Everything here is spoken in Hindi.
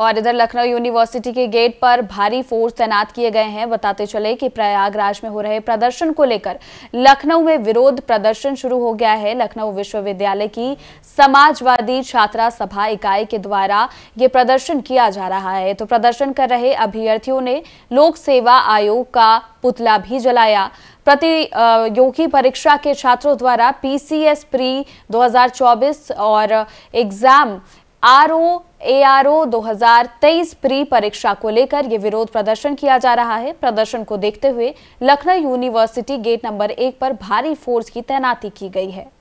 और इधर लखनऊ यूनिवर्सिटी के गेट पर भारी फोर्स तैनात किए गए हैं बताते चले कि प्रयागराज में हो रहे प्रदर्शन को लेकर लखनऊ में विरोध प्रदर्शन शुरू हो गया है लखनऊ विश्वविद्यालय की समाजवादी छात्रा सभा इकाई के द्वारा ये प्रदर्शन किया जा रहा है तो प्रदर्शन कर रहे अभ्यर्थियों ने लोक सेवा आयोग का पुतला भी जलाया प्रतियोगी परीक्षा के छात्रों द्वारा पीसीएस प्री 2024 और exam R O A R O दो हजार तेईस प्री परीक्षा को लेकर यह विरोध प्रदर्शन किया जा रहा है प्रदर्शन को देखते हुए लखनऊ यूनिवर्सिटी गेट नंबर एक पर भारी फोर्स की तैनाती की गई है